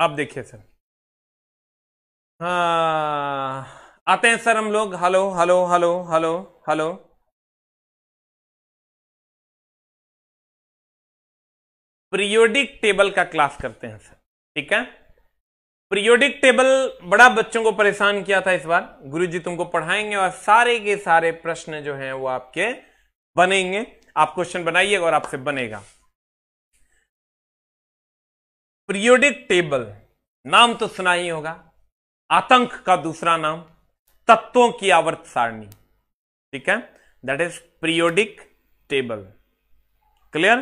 आप देखिए सर हाँ आते हैं सर हम लोग hello hello hello hello hello periodic table का क्लास करते हैं सर ठीक है प्रियोडिक टेबल बड़ा बच्चों को परेशान किया था इस बार गुरुजी तुमको पढ़ाएंगे और सारे के सारे प्रश्न जो हैं वो आपके बनेंगे आप क्वेश्चन बनाइएगा और आपसे बनेगा पीरियोडिक टेबल नाम तो सुना ही होगा आतंक का दूसरा नाम तत्वों की आवर्त सारणी ठीक है that is periodic table clear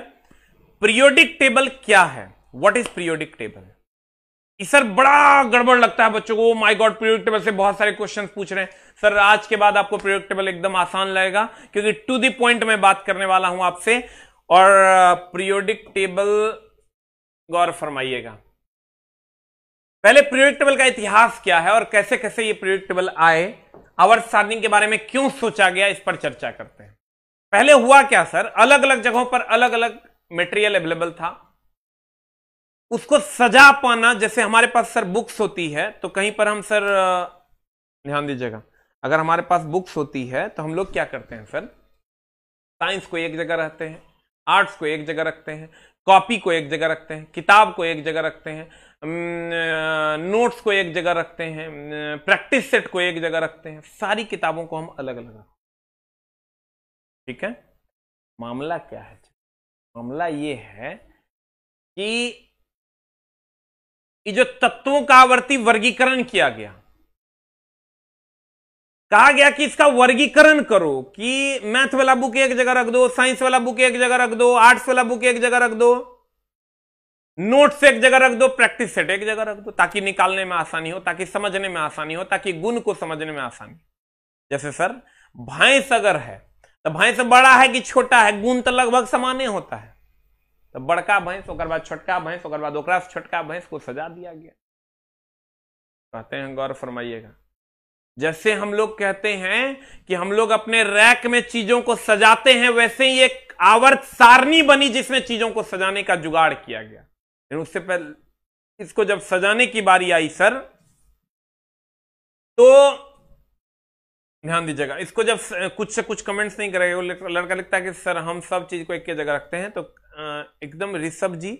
periodic table क्या है what is periodic table sir बड़ा गड़बड़ लगता है बच्चों को माय गॉड प्रियोडिक टेबल से बहुत सारे क्वेश्चंस पूछ रहे हैं सर आज के बाद आपको प्रियोडिक टेबल एकदम आसान लगेगा क्योंकि टू द पॉइंट में बात करने वाला हूं आपसे और प्रियोडिक uh, टेबल गौर फरमाइएगा पहले पीरियड का इतिहास क्या है और कैसे कैसे ये पीरियड आए आवर सार्निंग के बारे में क्यों सोचा गया इस पर चर्चा करते हैं पहले हुआ क्या सर अलग अलग जगहों पर अलग अलग मेटेरियल अवेलेबल था उसको सजा पाना जैसे हमारे पास सर बुक्स होती है तो कहीं पर हम सर ध्यान दीजिएगा अगर हमारे पास बुक्स होती है तो हम लोग क्या करते हैं सर साइंस को एक जगह रहते हैं आर्ट्स को एक जगह रखते हैं कॉपी को एक जगह रखते हैं किताब को एक जगह रखते हैं नोट्स को एक जगह रखते हैं प्रैक्टिस सेट को एक जगह रखते हैं सारी किताबों को हम अलग अलग रखते ठीक है मामला क्या है मामला ये है कि ये जो तत्वों का आवर्ती वर्गीकरण किया गया कहा गया कि इसका वर्गीकरण करो कि मैथ वाला बुक एक जगह रख दो साइंस वाला बुक एक जगह रख दो आर्ट्स वाला बुक एक जगह रख दो नोट्स एक जगह रख दो प्रैक्टिस सेट एक जगह रख दो ताकि निकालने में आसानी हो ताकि समझने में आसानी हो ताकि गुण को समझने में आसानी जैसे सर भैंस अगर है तो भैंस बड़ा है कि छोटा है गुण तो लगभग समाने होता है तो बड़का भैंस और बाद छोटका भैंस और बाद छोटका भैंस को सजा दिया गया कहते हैं गौर फरमाइएगा जैसे हम लोग कहते हैं कि हम लोग अपने रैक में चीजों को सजाते हैं वैसे ही एक आवर्त सारणी बनी जिसमें चीजों को सजाने का जुगाड़ किया गया लेकिन उससे पहले इसको जब सजाने की बारी आई सर तो ध्यान दीजिएगा इसको जब कुछ से कुछ कमेंट्स नहीं करेगा लड़का लिखता है कि सर हम सब चीज को एक जगह रखते हैं तो एकदम ऋषभ जी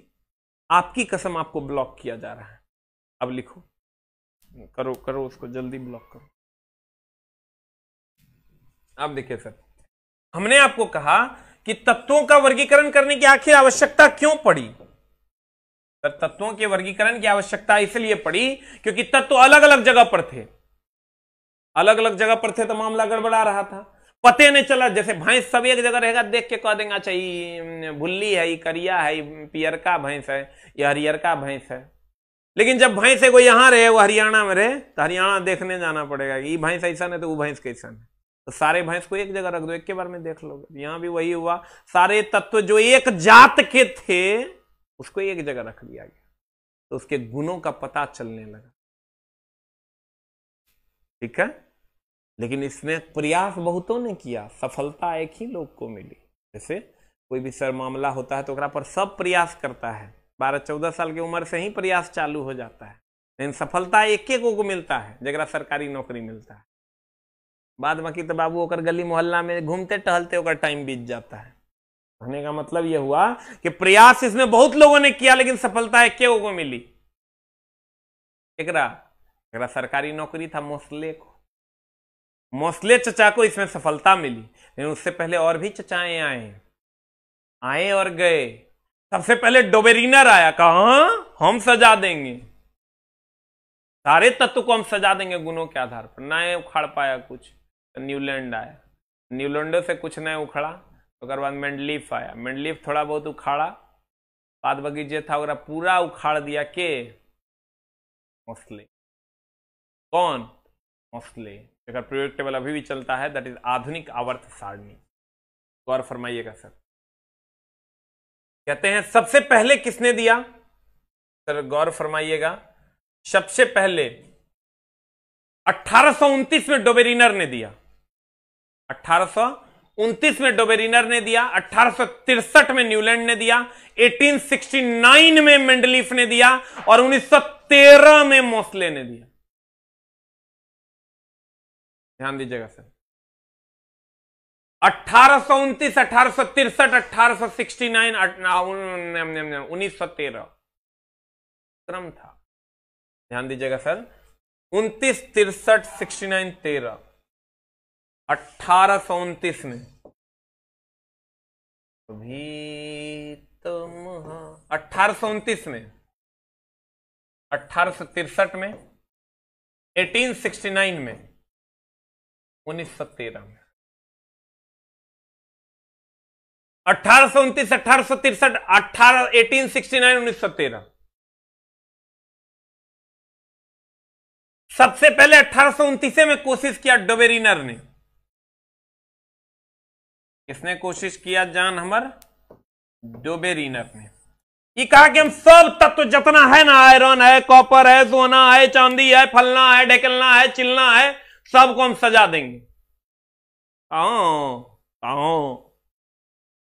आपकी कसम आपको ब्लॉक किया जा रहा है अब लिखो करो करो उसको जल्दी ब्लॉक करो आप देखिए सर हमने आपको कहा कि तत्वों का वर्गीकरण करने की आखिर आवश्यकता क्यों पड़ी सर तत्वों के वर्गीकरण की आवश्यकता इसलिए पड़ी क्योंकि तत्व अलग अलग जगह पर थे अलग अलग जगह पर थे तो मामला गड़बड़ा रहा था पते नहीं चला जैसे भैंस सब एक जगह रहेगा देख के कह देंगे अच्छा ये भुल्ली है ये करिया है पियर का भैंस है ये का भैंस है लेकिन जब भैंस है वो यहां रहे वो हरियाणा में रहे तो हरियाणा देखने जाना पड़ेगा ये भैंस ऐसा है तो वो भैंस कैसा है तो सारे भैंस को एक जगह रख दो एक के बार में देख लोगे तो यहां भी वही हुआ सारे तत्व जो एक जात के थे उसको एक जगह रख दिया गया तो उसके गुणों का पता चलने लगा ठीक है लेकिन इसमें प्रयास बहुतों ने किया सफलता एक ही लोग को मिली जैसे कोई भी सर मामला होता है तो ओकरा पर सब प्रयास करता है बारह चौदह साल की उम्र से ही प्रयास चालू हो जाता है लेकिन सफलता एक एक को मिलता है जगह सरकारी नौकरी मिलता है बाद बाकी तो बाबू होकर गली मोहल्ला में घूमते टहलते होकर टाइम बीत जाता है कहने का मतलब यह हुआ कि प्रयास इसमें बहुत लोगों ने किया लेकिन सफलता है क्यों को मिली एक रा सरकारी नौकरी था मोसले को मोसले चचा को इसमें सफलता मिली लेकिन उससे पहले और भी चचाएं आए आए और गए सबसे पहले डोबेरिनर आया कहा हाँ, हम सजा देंगे सारे तत्व को हम सजा देंगे गुणों के आधार पर ना उखाड़ पाया कुछ तो न्यूलैंड आया न्यूलैंडो से कुछ नहीं उखड़ा ओकर तो बाद मेंडलीफ आया मेंडलीफ थोड़ा बहुत उखाड़ा बाद बगीचे था वगैरह पूरा उखाड़ दिया के मोस्टली कौन मोस्टली जगह प्रोजेक्टेबल टेबल अभी भी चलता है दैट इज आधुनिक आवर्त सारणी गौर फरमाइएगा सर कहते हैं सबसे पहले किसने दिया सर गौर फरमाइएगा सबसे पहले अठारह में डोबेरिनर ने दिया अठारह में डोबेरिनर ने दिया अठारह में न्यूलैंड ने दिया 1869 में मेंडलीफ ने दिया और 1913 में मोसले ने दिया ध्यान दीजिएगा सर अठारह सौ उन्तीस अठारह सौ तिरसठ अठारह सौ सिक्सटी नाइन उन्नीस सौ तेरह क्रम था ध्यान दीजिएगा सर उन्तीस तिरसठ सिक्सटी नाइन तेरह अठारह में अभी तुम तो अठारह में अठारह में 1869 में उन्नीस सौ तेरह में अठारह सौ उन्तीस अठारह सौ तिरसठ अठारह एटीन सिक्सटी नाइन उन्नीस सौ तेरह सबसे पहले अठारह सौ उन्तीस में कोशिश किया डोबेरिनर ने किसने कोशिश किया जान हमर डोबेरिनफ ने ये कहा कि हम सब तत्व जितना है ना आयरन है कॉपर है सोना है चांदी है फलना है ढेकलना है चिल्ला है सबको हम सजा देंगे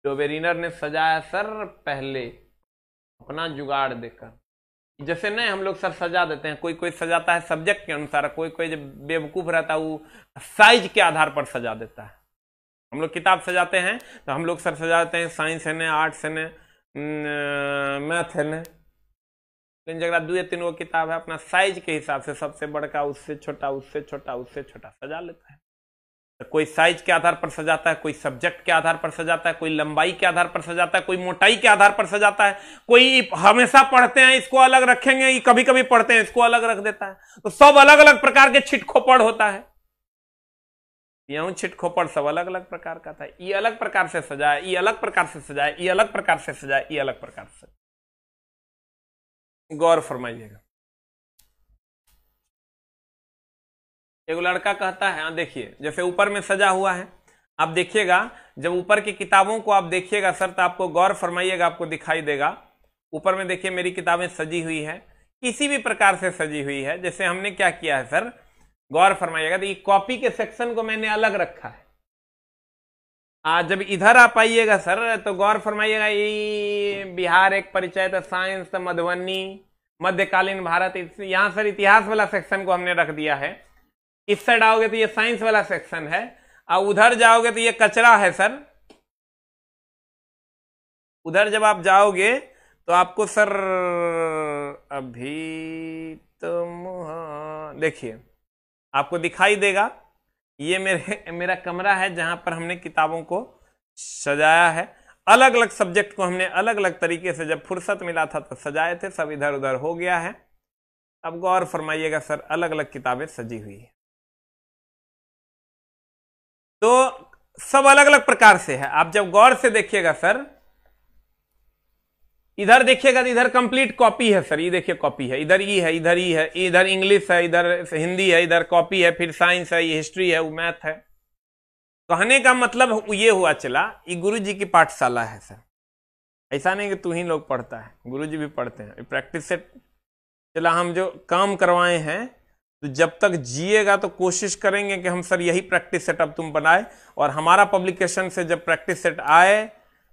डोबेरिनर ने सजाया सर पहले अपना जुगाड़ देकर जैसे नहीं हम लोग सर सजा देते हैं कोई कोई सजाता है सब्जेक्ट के अनुसार कोई कोई जब बेवकूफ रहता है वो साइज के आधार पर सजा देता है हम लोग किताब सजाते हैं तो हम लोग सर सजाते हैं साइंस है आर्ट्स है मैथ है ने लेकिन जगह दो या तीन वो किताब है अपना साइज के हिसाब से सबसे बड़का उससे छोटा उससे छोटा उससे छोटा सजा लेता है तो कोई साइज के आधार पर सजाता है कोई सब्जेक्ट के आधार पर सजाता है कोई लंबाई के आधार पर सजाता है कोई मोटाई के आधार पर सजाता है कोई हमेशा पढ़ते हैं इसको अलग रखेंगे कभी कभी पढ़ते हैं इसको अलग रख देता है तो सब अलग अलग प्रकार के छिटखोपड़ होता है पियाऊ छिट खोपड़ सब अलग अलग प्रकार का था ये अलग प्रकार से सजाया ये अलग प्रकार से सजाया ये अलग प्रकार से सजाए ये अलग प्रकार से गौर फरमाइएगा एक लड़का कहता है हाँ देखिए जैसे ऊपर में सजा हुआ है आप देखिएगा जब ऊपर की किताबों को आप देखिएगा सर तो आपको गौर फरमाइएगा आपको दिखाई देगा ऊपर में देखिए मेरी किताबें सजी हुई है किसी भी प्रकार से सजी हुई है जैसे हमने क्या किया है सर गौर फरमाइएगा तो ये कॉपी के सेक्शन को मैंने अलग रखा है आ, जब इधर आप आइएगा सर तो गौर फरमाइएगा ये बिहार एक परिचय था साइंस था मधुबनी मध्यकालीन भारत यहां सर इतिहास वाला सेक्शन को हमने रख दिया है इस साइड आओगे तो ये साइंस वाला सेक्शन है और उधर जाओगे तो ये कचरा है सर उधर जब आप जाओगे तो आपको सर अभी तुम तो देखिए आपको दिखाई देगा ये मेरे मेरा कमरा है जहां पर हमने किताबों को सजाया है अलग अलग सब्जेक्ट को हमने अलग अलग तरीके से जब फुर्सत मिला था तो सजाए थे सब इधर उधर हो गया है अब गौर फरमाइएगा सर अलग अलग किताबें सजी हुई है तो सब अलग अलग प्रकार से है आप जब गौर से देखिएगा सर इधर देखिएगा तो इधर कंप्लीट कॉपी है सर ये देखिए कॉपी है इधर ई e है इधर ई e है इधर इंग्लिश है इधर हिंदी है इधर कॉपी है फिर साइंस है ये हिस्ट्री है वो मैथ है कहने का मतलब ये हुआ चला ये गुरु जी की पाठशाला है सर ऐसा नहीं कि तू ही लोग पढ़ता है गुरु जी भी पढ़ते हैं प्रैक्टिस से चला हम जो काम करवाए हैं तो जब तक जिएगा तो कोशिश करेंगे कि हम सर यही प्रैक्टिस सेटअप तुम बनाए और हमारा पब्लिकेशन से जब प्रैक्टिस सेट आए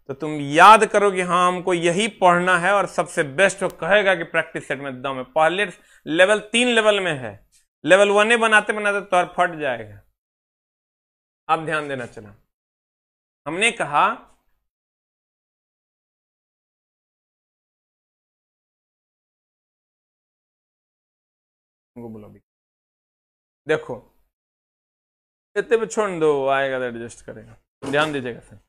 तो तुम याद करो कि हाँ हमको यही पढ़ना है और सबसे बेस्ट वो कहेगा कि प्रैक्टिस सेट में दम है पहले लेवल तीन लेवल में है लेवल वन बनाते बनाते तौर तो फट जाएगा आप ध्यान देना चला हमने कहा बोलो देखो इतने पे छोड़ दो आएगा तो एडजस्ट करेगा ध्यान दीजिएगा सर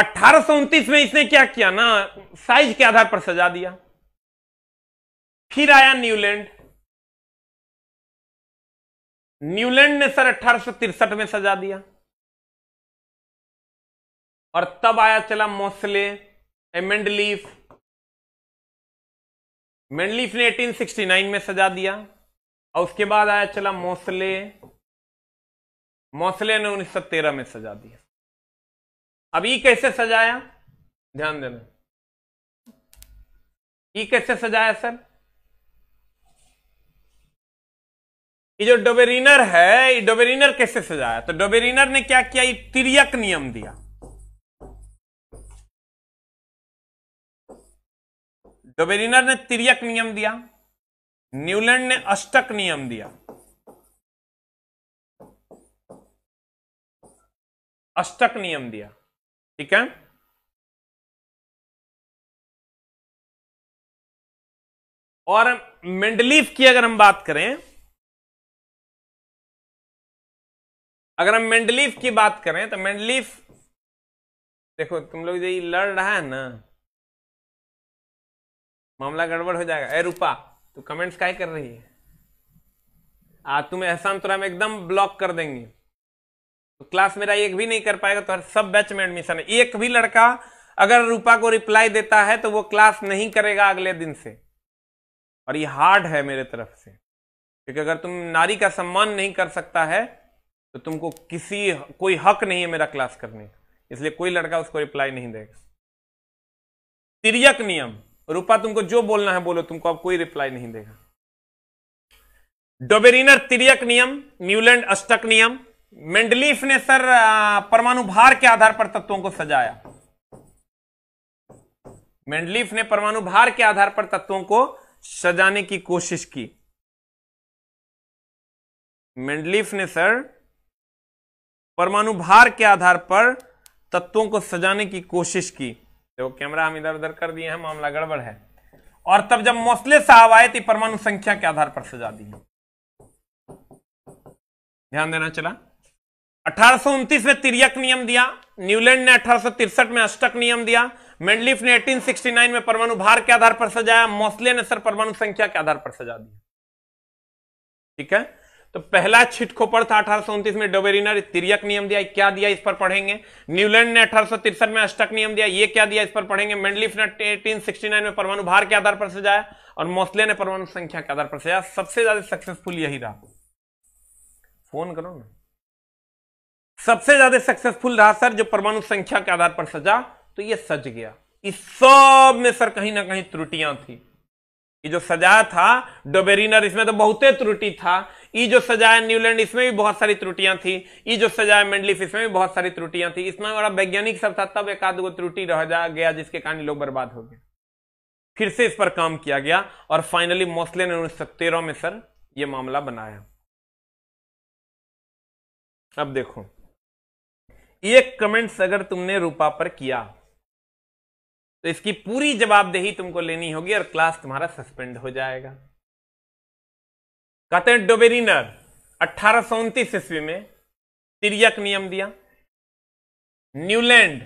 अठारह में इसने क्या किया ना साइज के आधार पर सजा दिया फिर आया न्यूलैंड न्यूलैंड ने सर अठारह में सजा दिया और तब आया चला मोसले एमेंडलीफ मेंडलीफ ने 1869 में सजा दिया और उसके बाद आया चला मोसले मोसले ने 1913 में सजा दिया अब ई कैसे सजाया ध्यान देना ई कैसे सजाया सर ये जो डोबेरिनर है ये डोबेरिनर कैसे सजाया तो डोबेरिनर ने क्या किया ये तिरक नियम दिया डोबेरिनर ने तिरक नियम दिया न्यूलैंड ने अष्टक नियम दिया अष्टक नियम दिया ठीक है और मेंडलीफ की अगर हम बात करें अगर हम मेंडलीफ की बात करें तो मेंडलीफ देखो तुम लोग ये लड़ रहा है ना मामला गड़बड़ हो जाएगा ए रूपा तू कमेंट्स ही कर रही है आ तुम्हें एहसान तुरा में एकदम ब्लॉक कर देंगे तो क्लास मेरा एक भी नहीं कर पाएगा तो सब बैच में एडमिशन है एक भी लड़का अगर रूपा को रिप्लाई देता है तो वो क्लास नहीं करेगा अगले दिन से और ये हार्ड है मेरे तरफ से क्योंकि अगर तुम नारी का सम्मान नहीं कर सकता है तो तुमको किसी कोई हक नहीं है मेरा क्लास करने का इसलिए कोई लड़का उसको रिप्लाई नहीं देगा तिरक नियम रूपा तुमको जो बोलना है बोलो तुमको अब कोई रिप्लाई नहीं देगा डोबेरिनर तिरक नियम न्यूलैंड अष्टक नियम मेंडलीफ ने सर परमाणु भार के आधार पर तत्वों को सजाया मेंडलीफ ने परमाणु भार के आधार पर तत्वों को सजाने की कोशिश की मेंडलीफ ने सर परमाणु भार के आधार पर तत्वों को सजाने की कोशिश की देखो कैमरा हम इधर उधर कर दिए हैं मामला गड़बड़ है और तब जब मोसले साहब आए थे तो परमाणु संख्या के आधार पर सजा दी ध्यान देना चला अठारह में तिरक नियम दिया न्यूलैंड ने अठारह में अष्टक नियम दिया मेंडलिफ ने 1869 में परमाणु भार के आधार पर सजाया मोसले ने सर परमाणु संख्या के आधार पर सजा दिया ठीक है तो पहला छिटखोपड़ था अठारह में डोबेरिनर तिरक नियम दिया क्या दिया इस पर पढ़ेंगे न्यूलैंड ने अठारह में अष्टक नियम दिया ये क्या दिया इस पर पढ़ेंगे मेंडलिफ ने एटीन में परमाणु भार के आधार पर सजाया और मोसले ने परमाणु संख्या के आधार पर सजाया सबसे ज्यादा सक्सेसफुल यही रहा फोन करो ना सबसे ज्यादा सक्सेसफुल रहा सर जो परमाणु संख्या के आधार पर सजा तो ये सज गया इस सब में सर कहीं ना कहीं त्रुटियां थी ये जो सजाया था डोबेरिनर इसमें तो बहुते त्रुटि था ये जो सजाया न्यूलैंड इसमें भी बहुत सारी त्रुटियां थी ये जो सजाया मेंडलिफ इसमें भी बहुत सारी त्रुटियां थी इसमें बड़ा वैज्ञानिक सब था तब एक आधो त्रुटि रह जा गया जिसके कारण लोग बर्बाद हो गए फिर से इस पर काम किया गया और फाइनली मोस्ले ने उन्नीस सौ में सर यह मामला बनाया अब देखो एक कमेंट्स अगर तुमने रूपा पर किया तो इसकी पूरी जवाबदेही तुमको लेनी होगी और क्लास तुम्हारा सस्पेंड हो जाएगा कहते हैं डोबेरिनर अठारह ईस्वी में तिरक नियम दिया न्यूलैंड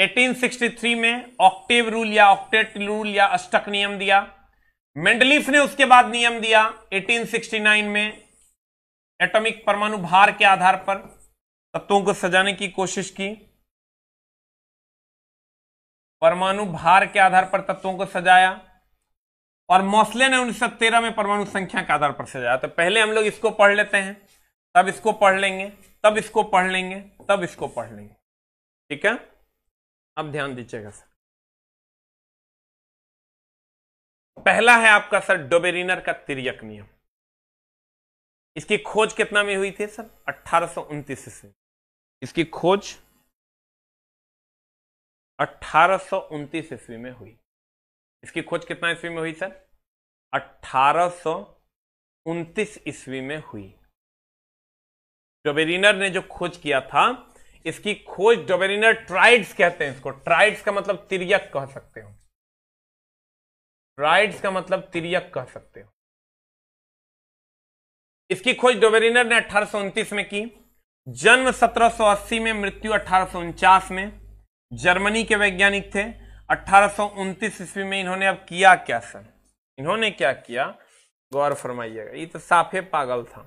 1863 में ऑक्टेव रूल या ऑक्टेट रूल या अष्टक नियम दिया मेंडलिफ ने उसके बाद नियम दिया 1869 में एटॉमिक परमाणु भार के आधार पर तत्वों को सजाने की कोशिश की परमाणु भार के आधार पर तत्वों को सजाया और मौसले ने 1913 में परमाणु संख्या के आधार पर सजाया तो पहले हम लोग इसको पढ़ लेते हैं तब इसको पढ़ लेंगे तब इसको पढ़ लेंगे तब इसको पढ़ लेंगे ठीक है अब ध्यान दीजिएगा सर पहला है आपका सर डोबेरिनर का तिरक नियम इसकी खोज कितना में हुई थी सर अट्ठारह सौ ईस्वी इसकी खोज अठारह ईस्वी में हुई इसकी खोज कितना ईस्वी में हुई सर अठारह ईस्वी में हुई डोबेरिनर ने जो खोज किया था इसकी खोज डोबेरिनर ट्राइड्स कहते हैं इसको ट्राइड्स का मतलब तिरियक कह सकते हो ट्राइड्स का मतलब तिरियक कह सकते हो इसकी खोज डोबेरिनर ने अठारह में की जन्म 1780 में मृत्यु अठारह में जर्मनी के वैज्ञानिक थे अठारह ईस्वी में इन्होंने अब किया क्या सर इन्होंने क्या किया गौर फरमाइएगा ये तो साफे पागल था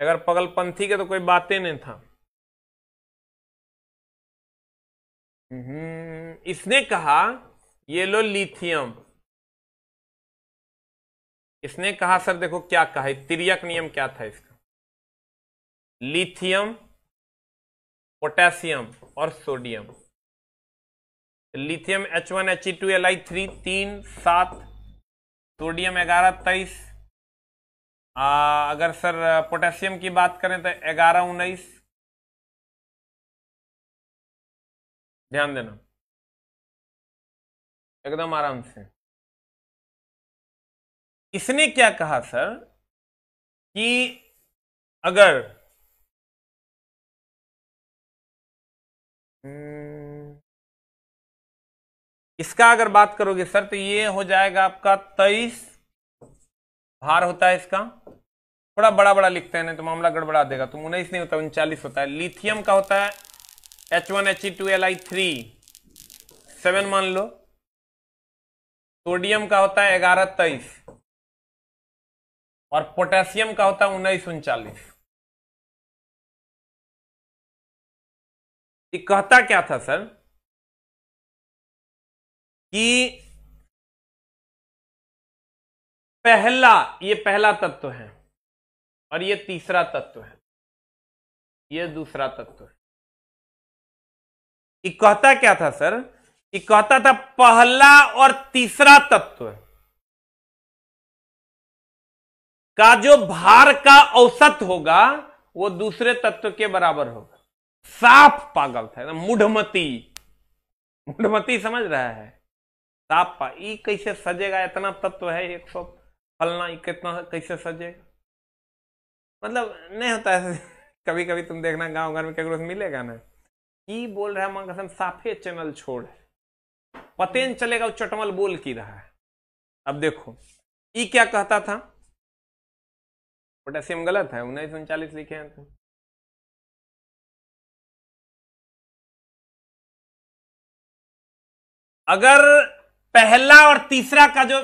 अगर पगलपंथी के तो कोई बातें नहीं था हम्म, इसने कहा ये लो लिथियम इसने कहा सर देखो क्या कहा तिरक नियम क्या था इसका लिथियम पोटेशियम और sodium lithium H one H two L I three तीन सात सोडियम ग्यारह तेईस अगर सर पोटेशियम की बात करें तो ग्यारह उन्नीस ध्यान देना एकदम आराम से इसने क्या कहा सर कि अगर इसका हम्म। अगर बात करोगे सर तो ये हो जाएगा आपका तेईस भार होता है इसका थोड़ा बड़ा बड़ा लिखते हैं नहीं तो मामला गड़बड़ा देगा तो उन्नीस नहीं होता उनचालीस होता है लिथियम का होता है H one H E two L I three seven मान लो सोडियम का होता है ग्यारह तेईस और पोटेशियम का होता है उन्नीस उनचालीस ये कहता क्या था सर कि पहला ये पहला तत्व है और ये तीसरा तत्व है ये दूसरा तत्व है ये कहता क्या था सर ये कहता था पहला और तीसरा तत्व का जो भार का औसत होगा वो दूसरे तत्व के बराबर होगा साफ पागल था मुढ़मती मुढ़मती समझ रहा है साफ पा ये कैसे सजेगा इतना तत्व है एक सौ फलना कितना कैसे सजेगा मतलब नहीं होता है कभी कभी तुम देखना गांव घर में कैसे मिलेगा ना ये बोल रहा है मां कसम साफे चैनल छोड़ पते नहीं चलेगा वो चटमल बोल की रहा है अब देखो ई क्या कहता था पोटेशियम गलत है उन्नीस उनचालीस लिखे हैं तो अगर पहला और तीसरा का जो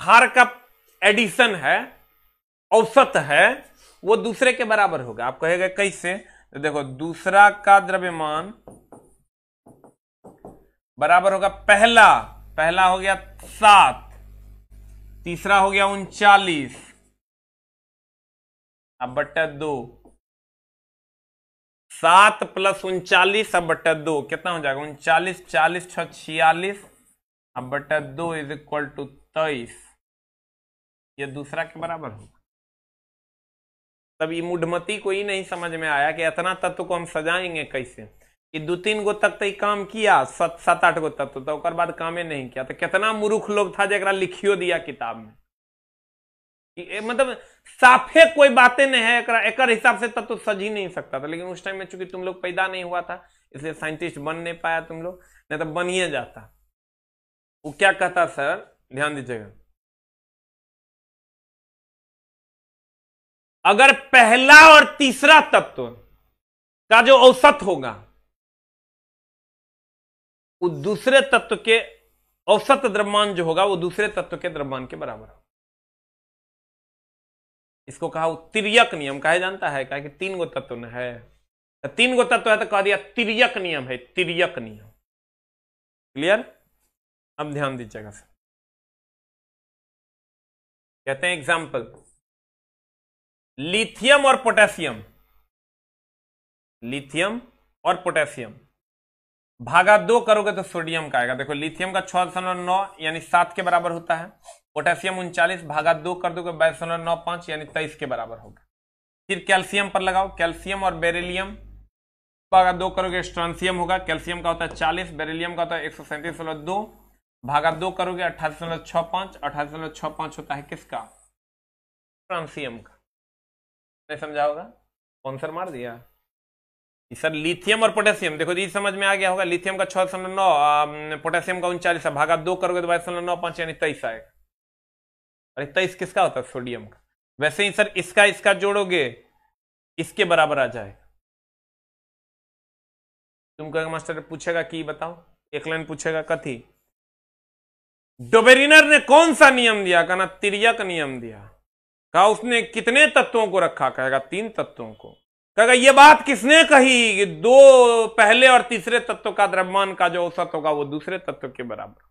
भार का एडिशन है औसत है वो दूसरे के बराबर होगा आप कहेगा कैसे तो देखो दूसरा का द्रव्यमान बराबर होगा पहला पहला हो गया सात तीसरा हो गया उनचालीस अब बट्टा दो सात प्लस उनचालीस अब बटा दो कितना हो जाएगा उनचालीस चालीस छ छियालीस अब बटा दो इज इक्वल टू तेईस यह दूसरा के बराबर होगा तब मुढ़मती को ही नहीं समझ में आया कि इतना तत्व को हम सजाएंगे कैसे कि दो तीन गो तक तो काम किया सात सात आठ गो तत्व तो बाद कामे नहीं किया तो कितना मूर्ख लोग था जरा लिखियो दिया किताब में मतलब साफे कोई बातें नहीं है एकरा एकर हिसाब से तब तो सज ही नहीं सकता था लेकिन उस टाइम में चूंकि तुम लोग पैदा नहीं हुआ था इसलिए साइंटिस्ट बन नहीं पाया तुम लोग नहीं तो बनिए जाता वो क्या कहता सर ध्यान दीजिएगा अगर पहला और तीसरा तत्व का जो औसत होगा वो दूसरे तत्व के औसत द्रव्यमान जो होगा वो दूसरे तत्व के द्रव्यमान के बराबर होगा इसको कहा तिरयक नियम कहा जानता है क्या कि तीन गो तत्व न है तो तीन गो तत्व है तो कह दिया तिरयक नियम है तिरयक नियम क्लियर अब ध्यान दीजिएगा सर कहते हैं एग्जाम्पल लिथियम और पोटेशियम लिथियम और पोटेशियम भागा दो करोगे तो सोडियम का आएगा देखो लिथियम का छह दशमलव नौ यानी सात के बराबर होता है पोटेशियम उनचालीस भागा दो कर दोगे बाईस दशमलव नौ पांच यानी तेईस के बराबर होगा फिर कैल्शियम पर लगाओ कैल्शियम और बेरिलियम भागा दो करोगे स्ट्रॉन्सियम होगा कैल्शियम का होता है चालीस बेरिलियम का होता है एक सौ सैंतीस दो भागा दो करोगे अट्ठाईस दशमलव छह पांच अट्ठाईस दशमलव छह पांच होता है किसका स्ट्रॉन्सियम का नहीं समझा होगा मार दिया सर लिथियम और पोटेशियम देखो जी समझ में आ गया होगा लिथियम का छह दशमलव नौ पोटेशियम का उनचालीस भाग आप दो करोगे तो बाईस नौ पांच यानी तेईस आएगा अरे तेईस किसका होता है सोडियम का वैसे ही सर इसका इसका जोड़ोगे इसके बराबर आ जाएगा तुम कहेगा मास्टर पूछेगा कि बताओ एक लाइन पूछेगा कथी डोबेरिनर ने कौन सा नियम दिया कहना तिरयक नियम दिया कहा उसने कितने तत्वों को रखा कहेगा तीन तत्वों को कहेगा ये बात किसने कही कि दो पहले और तीसरे तत्व का द्रव्यमान का जो औसत होगा वो दूसरे तत्व के बराबर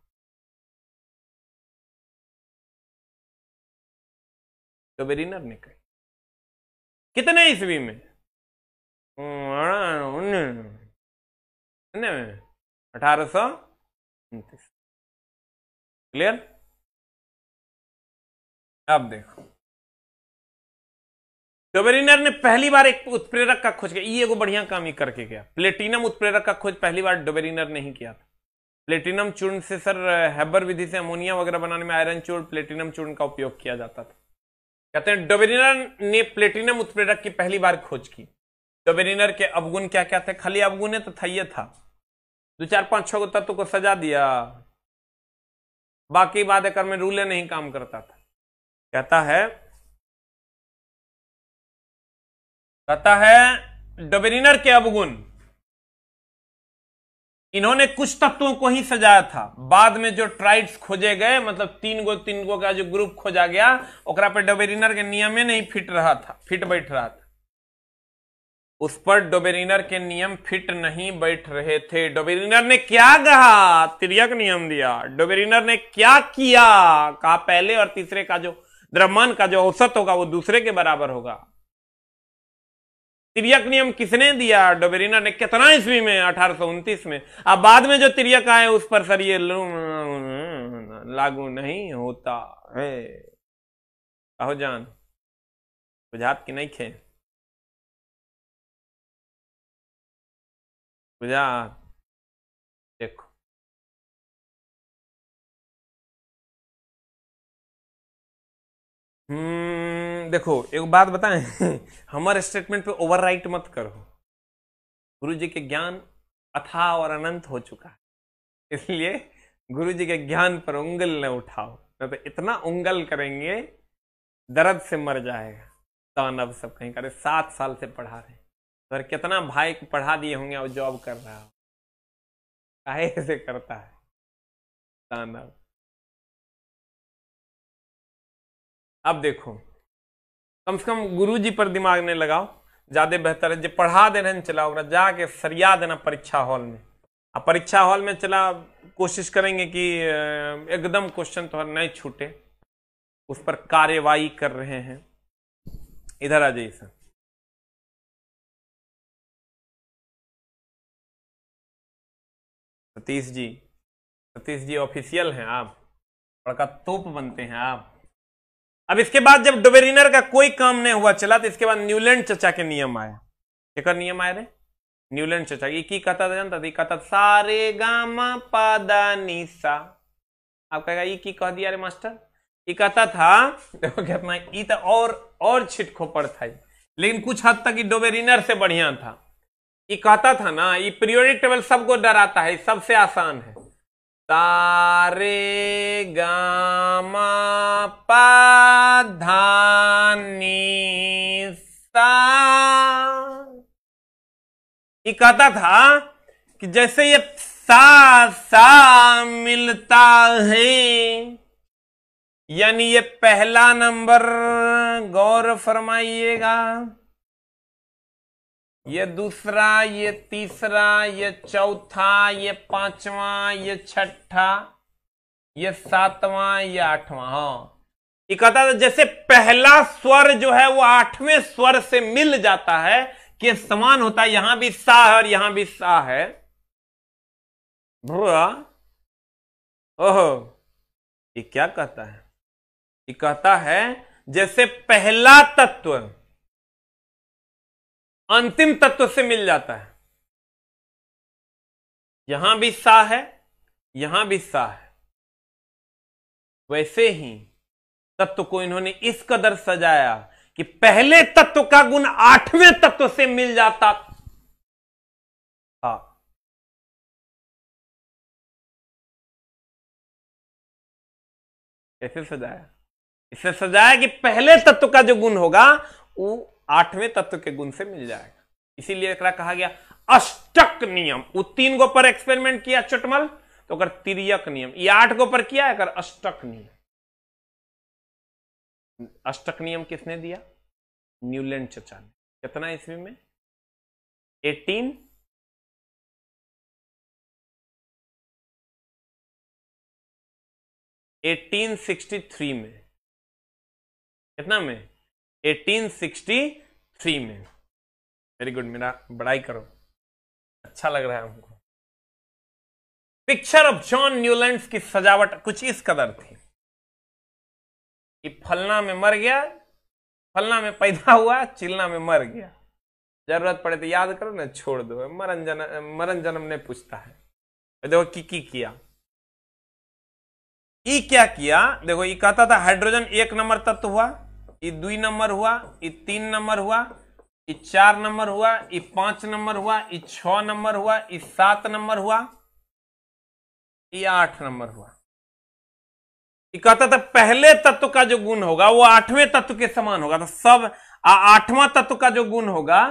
तो बेरिनर ने कही कितने ईस्वी में अठारह सौ उनतीस क्लियर अब देखो टोबेरिनर ने पहली बार एक उत्प्रेरक का खोज किया ये वो बढ़िया काम ही करके गया प्लेटिनम उत्प्रेरक का खोज पहली बार डोबेरिनर ने ही किया था प्लेटिनम चूर्ण से सर हैबर विधि से अमोनिया वगैरह बनाने में आयरन चूर्ण प्लेटिनम चूर्ण का उपयोग किया जाता था कहते हैं डोबेरिनर ने प्लेटिनम उत्प्रेरक की पहली बार खोज की डोबेरिनर के अवगुण क्या क्या थे खाली अवगुण है तो ये था दो चार पांच छह तत्व को सजा दिया बाकी बात एक में रूले नहीं काम करता था कहता है कहता है डबेरिनर के अवगुण इन्होंने कुछ तत्वों को ही सजाया था बाद में जो ट्राइड्स खोजे गए मतलब तीन गो तीन गो का जो ग्रुप खोजा गया ओकरा पर डोबेरिनर के नियम में नहीं फिट रहा था फिट बैठ रहा था उस पर डोबेरिनर के नियम फिट नहीं बैठ रहे थे डोबेरिनर ने क्या कहा तिरक नियम दिया डोबेरिनर ने क्या किया कहा पहले और तीसरे का जो द्रव्यमान का जो औसत होगा वो दूसरे के बराबर होगा तिरक नियम किसने दिया डोबेरिना ने कितना ईस्वी में अठारह में अब बाद में जो तिरक आए उस पर सर ये लागू नहीं होता है कहो जान बुझात की नहीं खे बुझात हम्म, देखो एक बात बताएं हमारे स्टेटमेंट पे ओवरराइट मत करो गुरु जी के ज्ञान अथा और अनंत हो चुका है इसलिए गुरु जी के ज्ञान पर उंगल न उठाओ न तो इतना उंगल करेंगे दर्द से मर जाएगा दानव सब कहीं करे सात साल से पढ़ा रहे तो कितना भाई को पढ़ा दिए होंगे और जॉब कर रहा हो ऐसे करता है दानव अब देखो कम से कम गुरु जी पर दिमाग नहीं लगाओ ज़्यादा बेहतर है जो पढ़ा दे रहे चला ओकरा जाके सरिया देना परीक्षा हॉल में आ परीक्षा हॉल में चला कोशिश करेंगे कि एकदम क्वेश्चन तो नहीं छूटे उस पर कार्यवाही कर रहे हैं इधर आ जाइए सर सतीश जी सतीश जी ऑफिशियल हैं आप बड़का तोप बनते हैं आप अब इसके बाद जब डोबेरिनर का कोई काम नहीं हुआ चला तो इसके बाद न्यूलैंड चचा के नियम आया एक नियम आए रे न्यूलैंड चचा ये की कहता था जानता था कहता सारे गामा पादा निशा आप कहेगा ये की कह दिया रे मास्टर ये कहता था देखो कितना ये तो और और छिटखोपड़ था लेकिन कुछ हद तक ये डोबेरिनर से बढ़िया था ये कहता था ना ये पीरियोडिक टेबल सबको डराता है सबसे आसान है तारे गामा पधानी सा ये कहता था कि जैसे ये सा सा मिलता है यानी ये पहला नंबर गौर फरमाइएगा ये दूसरा ये तीसरा ये चौथा ये पांचवा ये छठा ये सातवां ये आठवां हाँ था जैसे पहला स्वर जो है वो आठवें स्वर से मिल जाता है कि समान होता है यहां भी सा है और यहां भी सा है भुआ ओहो ये क्या कहता है ये कहता है जैसे पहला तत्व अंतिम तत्व से मिल जाता है यहां भी सा है यहां भी सा है वैसे ही तत्व को इन्होंने इस कदर सजाया कि पहले तत्व का गुण आठवें तत्व से मिल जाता था कैसे सजाया इसे सजाया कि पहले तत्व का जो गुण होगा वो आठवें तत्व के गुण से मिल जाएगा इसीलिए कहा गया अष्टक नियम वो तीन गो पर एक्सपेरिमेंट किया चटमल तो अगर तिरक नियम ये आठ गो पर किया अगर अष्टक नियम अष्टक नियम किसने दिया न्यूलैंड चचा ने कितना ईस्वी में एटीन एटीन सिक्सटी थ्री में कितना में 1863 में वेरी गुड मेरा बड़ाई करो अच्छा लग रहा है हमको पिक्चर ऑफ जॉन न्यूलैंड की सजावट कुछ इस कदर थी कि फलना में मर गया फलना में पैदा हुआ चिलना में मर गया जरूरत पड़े तो याद करो ना छोड़ दो मरण जन्म मरण जन्म ने पूछता है देखो की, की किया ई क्या किया देखो ये कहता था हाइड्रोजन एक नंबर तत्व हुआ ये दुई नंबर हुआ ये तीन नंबर हुआ ये चार नंबर हुआ ये पांच नंबर हुआ ये छ नंबर हुआ ये सात नंबर हुआ ये आठ नंबर हुआ ये कहता था पहले तत्व का जो गुण होगा वो आठवें तत्व के समान होगा तो सब आठवां तत्व का जो गुण होगा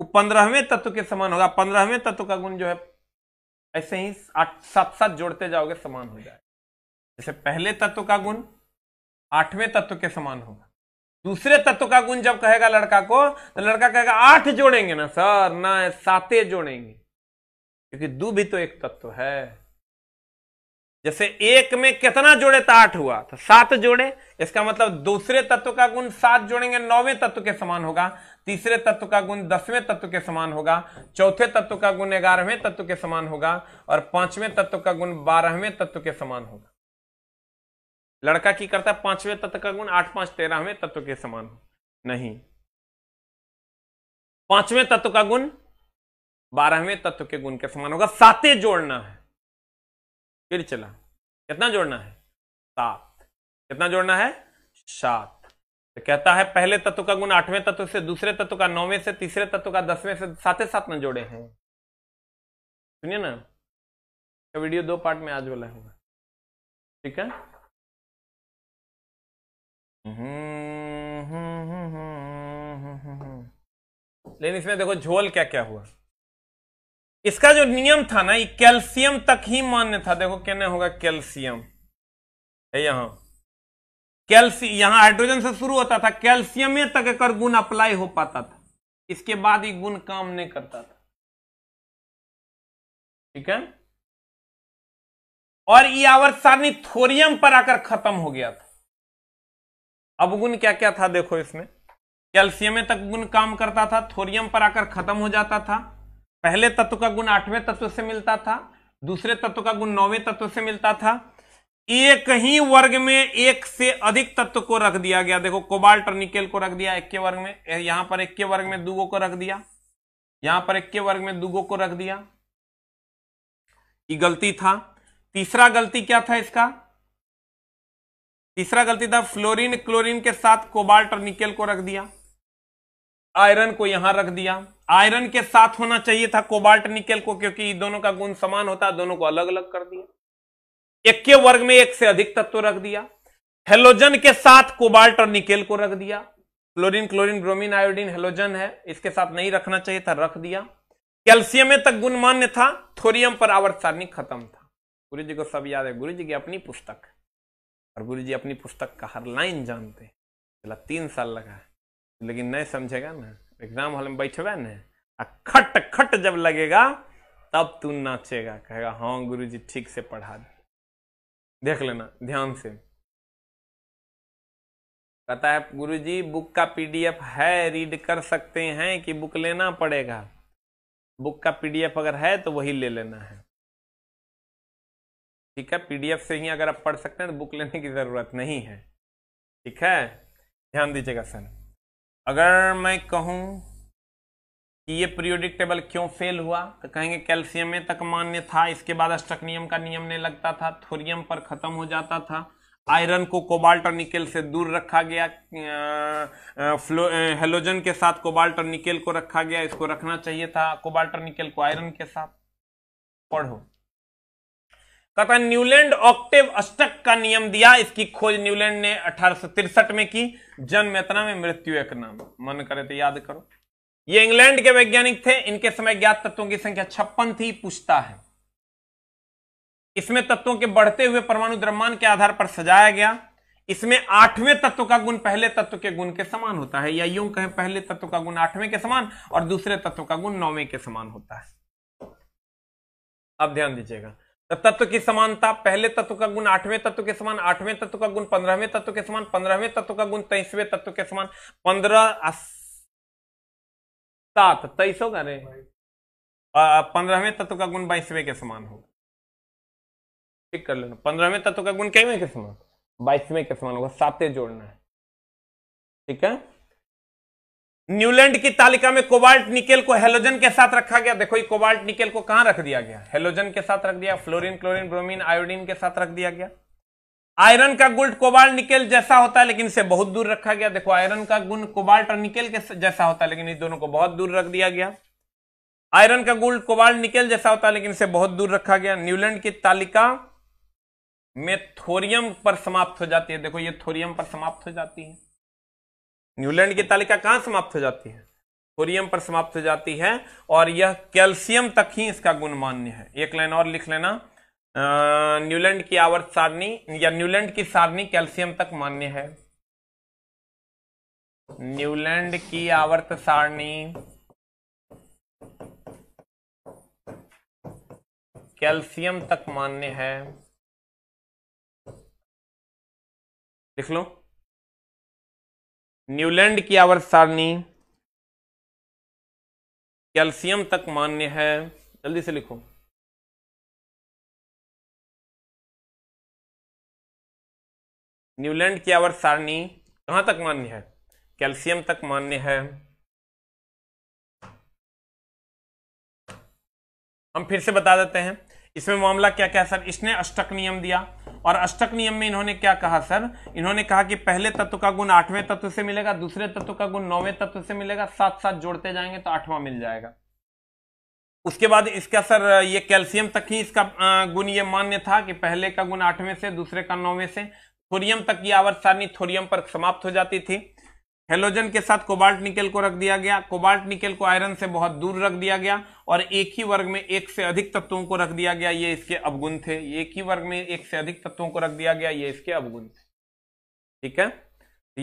वो पंद्रहवें तत्व के समान होगा पंद्रहवें तत्व का गुण जो है ऐसे ही सात सात जोड़ते जाओगे समान हो जाए जैसे पहले तत्व का गुण आठवें तत्व के समान होगा दूसरे तत्व का गुण जब कहेगा लड़का को तो लड़का कहेगा आठ जोड़ेंगे ना सर ना साते जोड़ेंगे क्योंकि दू भी तो एक तत्व है जैसे एक में कितना जोड़े तो आठ हुआ तो सात जोड़े इसका मतलब दूसरे तत्व का गुण सात जोड़ेंगे नौवें तत्व के समान होगा तीसरे तत्व का गुण दसवें तत्व के समान होगा चौथे तत्व का गुण ग्यारहवें तत्व के समान होगा और पांचवें तत्व का गुण बारहवें तत्व के समान होगा लड़का की करता है पांचवें तत्व का गुण आठ पांच तेरहवें तत्व के समान नहीं पांचवें तत्व का गुण बारहवें तत्व के गुण के समान होगा साते जोड़ना है फिर चला कितना जोड़ना है सात कितना जोड़ना है सात तो कहता है पहले तत्व का गुण आठवें तत्व से दूसरे तत्व का नौवें से तीसरे तत्व का दसवें से साते सात में जोड़े हैं सुनिए ना वीडियो दो पार्ट में आज वाला होगा ठीक है लेकिन इसमें देखो झोल क्या क्या हुआ इसका जो नियम था ना ये कैल्शियम तक ही मान्य था देखो कहने होगा कैल्शियम है यहां कैल्सी यहां हाइड्रोजन से शुरू होता था कैल्शियम तक एक गुण अप्लाई हो पाता था इसके बाद ये गुण काम नहीं करता था ठीक है और ये आवर्त सारणी थोरियम पर आकर खत्म हो गया था अवगुण क्या क्या था देखो इसमें कैल्सियम में तक गुण काम करता था थोरियम पर आकर खत्म हो जाता था पहले तत्व का गुण आठवें तत्व से मिलता था दूसरे तत्व का गुण नौवें तत्व से मिलता था एक ही वर्ग में एक से अधिक तत्व को रख दिया गया देखो कोबाल्ट और निकेल को रख दिया एक के वर्ग में यहां पर एक के वर्ग में दुगो को रख दिया यहां पर एक के वर्ग में दुगो को रख दिया ये गलती था तीसरा गलती क्या था इसका तीसरा गलती था फ्लोरीन क्लोरीन के साथ कोबाल्ट और निकेल को रख दिया आयरन को यहां रख दिया आयरन के साथ होना चाहिए था कोबाल्ट निकेल को क्योंकि दोनों का गुण समान होता है दोनों को अलग अलग कर दिया एक के वर्ग में एक से अधिक तत्व रख दिया हेलोजन के साथ कोबाल्ट और निकेल को रख दिया chlorine chlorine bromine iodine halogen है इसके साथ नहीं रखना चाहिए था रख दिया कैल्सियम में तक गुण मान्य था थोरियम पर आवर्त सारणी खत्म था गुरु जी को सब याद है गुरु जी की अपनी पुस्तक और गुरु जी अपनी पुस्तक का हर लाइन जानते हैं चला तीन साल लगा लेकिन नहीं समझेगा ना एग्जाम हॉल में बैठबे ना आ खट खट जब लगेगा तब तू नाचेगा कहेगा हाँ गुरु जी ठीक से पढ़ा दे देख लेना ध्यान से कहता है गुरु जी बुक का पीडीएफ है रीड कर सकते हैं कि बुक लेना पड़ेगा बुक का पीडीएफ अगर है तो वही ले लेना है ठीक है पीडीएफ से ही अगर आप पढ़ सकते हैं तो बुक लेने की ज़रूरत नहीं है ठीक है ध्यान दीजिएगा सर अगर मैं कहूँ कि ये पीरियोडिक टेबल क्यों फेल हुआ तो कहेंगे कैल्शियम में तक मान्य था इसके बाद नियम का नियम नहीं लगता था थोरियम पर खत्म हो जाता था आयरन को कोबाल्ट और निकेल से दूर रखा गया हेलोजन के साथ कोबाल्ट और निकेल को रखा गया इसको रखना चाहिए था कोबाल्ट और निकेल को आयरन के साथ पढ़ो कहता न्यूलैंड ऑक्टेव अष्टक का नियम दिया इसकी खोज न्यूलैंड ने अठारह में की जन्म इतना में मृत्यु एक नाम मन करे तो याद करो ये इंग्लैंड के वैज्ञानिक थे इनके समय ज्ञात तत्वों की संख्या छप्पन थी पूछता है इसमें तत्वों के बढ़ते हुए परमाणु द्रव्यमान के आधार पर सजाया गया इसमें आठवें तत्व का गुण पहले तत्व के गुण के समान होता है या यूं कहें पहले तत्व का गुण आठवें के समान और दूसरे तत्व का गुण नौवें के समान होता है अब ध्यान दीजिएगा तो तत्व की समानता पहले तत्व का गुण आठवें तत्व के समान आठवें तत्व का गुण पंद्रहवें तत्व के समान पंद्रहवें तत्व का गुण तेईसवें तत्व के समान पंद्रह सात तेईस होगा रे पंद्रहवें तत्व का गुण बाईसवें के समान होगा ठीक कर लेना पंद्रहवें तत्व का गुण कैवें के समान बाईसवें के समान होगा सातें जोड़ना है ठीक है न्यूलैंड की तालिका में कोबाल्ट निकेल को हेलोजन के साथ रखा गया देखो ये कोबाल्ट निकेल को कहां रख दिया गया हेलोजन के साथ रख दिया फ्लोरीन क्लोरीन ब्रोमीन आयोडीन के साथ रख दिया गया आयरन का गुल्ड कोबाल्ट निकेल जैसा होता है लेकिन इसे बहुत दूर रखा गया देखो आयरन का गुण कोबाल्ट और निकेल के जैसा होता है लेकिन इस दोनों को बहुत दूर रख दिया गया आयरन का गुल्ड कोबाल्ट निकेल जैसा होता है लेकिन इसे बहुत दूर रखा गया न्यूलैंड की तालिका में थोरियम पर समाप्त हो जाती है देखो ये थोरियम पर समाप्त हो जाती है न्यूलैंड की तालिका कहां समाप्त हो जाती है थोरियम पर समाप्त हो जाती है और यह कैल्शियम तक ही इसका गुण मान्य है एक लाइन और लिख लेना न्यूलैंड की आवर्त सारणी या न्यूलैंड की सारणी कैल्शियम तक मान्य है न्यूलैंड की आवर्त सारणी कैल्शियम तक मान्य है लिख लो न्यूलैंड की आवर्त सारणी कैल्शियम तक मान्य है जल्दी से लिखो न्यूलैंड की आवर्त सारणी कहां तक मान्य है कैल्शियम तक मान्य है हम फिर से बता देते हैं इसमें मामला क्या क्या सर इसने अष्टक नियम दिया और अष्टक नियम में इन्होंने क्या कहा सर इन्होंने कहा कि पहले तत्व का गुण आठवें तत्व से मिलेगा दूसरे तत्व का गुण नौवें तत्व से मिलेगा साथ साथ जोड़ते जाएंगे तो आठवां मिल जाएगा उसके बाद इसका सर ये कैल्शियम तक ही इसका गुण ये मान्य था कि पहले का गुण आठवें से दूसरे का नौवें से थोरियम तक ये आवर्त सारणी थोरियम पर समाप्त हो जाती थी हेलोजन के साथ कोबाल्ट निकेल को रख दिया गया कोबाल्ट निकेल को आयरन से बहुत दूर रख दिया गया और एक ही वर्ग में एक से अधिक तत्वों को रख दिया गया ये इसके अवगुण थे एक ही वर्ग में एक से अधिक तत्वों को रख दिया गया ये इसके अवगुण थे ठीक है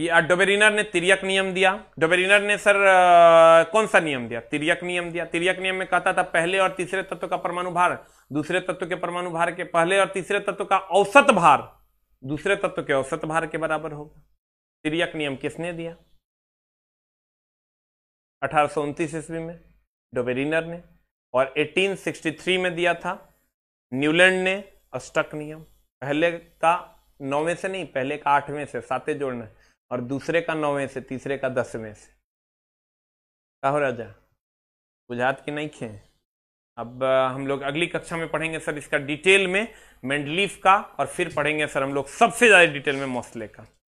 ये डोबेरिनर ने तिरक नियम दिया डोबेरिनर ने सर आ, कौन सा नियम दिया तिरक नियम दिया तिरक नियम में कहता था पहले और तीसरे तत्व का परमाणु भार दूसरे तत्व के परमाणु भार के पहले और तीसरे तत्व का औसत भार दूसरे तत्व के औसत भार के बराबर होगा तिरक नियम किसने दिया अठारह ईस्वी में डोबेरिनर ने और 1863 में दिया था न्यूलैंड ने अष्टक नियम पहले का नौवें से नहीं पहले का आठवें से सातें जोड़ना और दूसरे का नौवें से तीसरे का दसवें से कहो राजा गुजरात के नहीं खे अब हम लोग अगली कक्षा में पढ़ेंगे सर इसका डिटेल में मेंडलीफ का और फिर पढ़ेंगे सर हम लोग सबसे ज़्यादा डिटेल में मौसले का